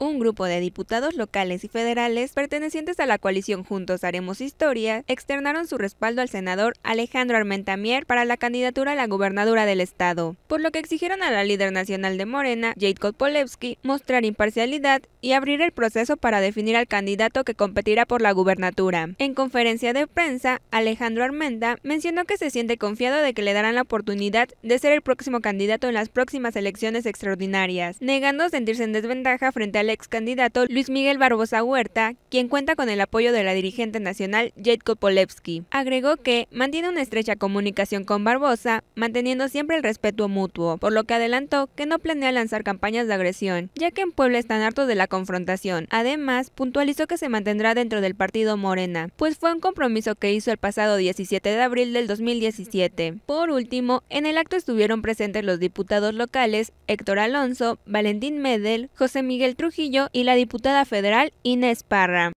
Un grupo de diputados locales y federales pertenecientes a la coalición Juntos Haremos Historia externaron su respaldo al senador Alejandro Armentamier para la candidatura a la gobernadora del estado, por lo que exigieron a la líder nacional de Morena, Jade polewski mostrar imparcialidad y abrir el proceso para definir al candidato que competirá por la gubernatura. En conferencia de prensa, Alejandro Armenta mencionó que se siente confiado de que le darán la oportunidad de ser el próximo candidato en las próximas elecciones extraordinarias, negando sentirse en desventaja frente al ex candidato Luis Miguel Barbosa Huerta, quien cuenta con el apoyo de la dirigente nacional Jade polewski Agregó que mantiene una estrecha comunicación con Barbosa, manteniendo siempre el respeto mutuo, por lo que adelantó que no planea lanzar campañas de agresión, ya que en Puebla están hartos de la confrontación. Además, puntualizó que se mantendrá dentro del partido Morena, pues fue un compromiso que hizo el pasado 17 de abril del 2017. Por último, en el acto estuvieron presentes los diputados locales Héctor Alonso, Valentín Medel, José Miguel Trujillo y la diputada federal Inés Parra.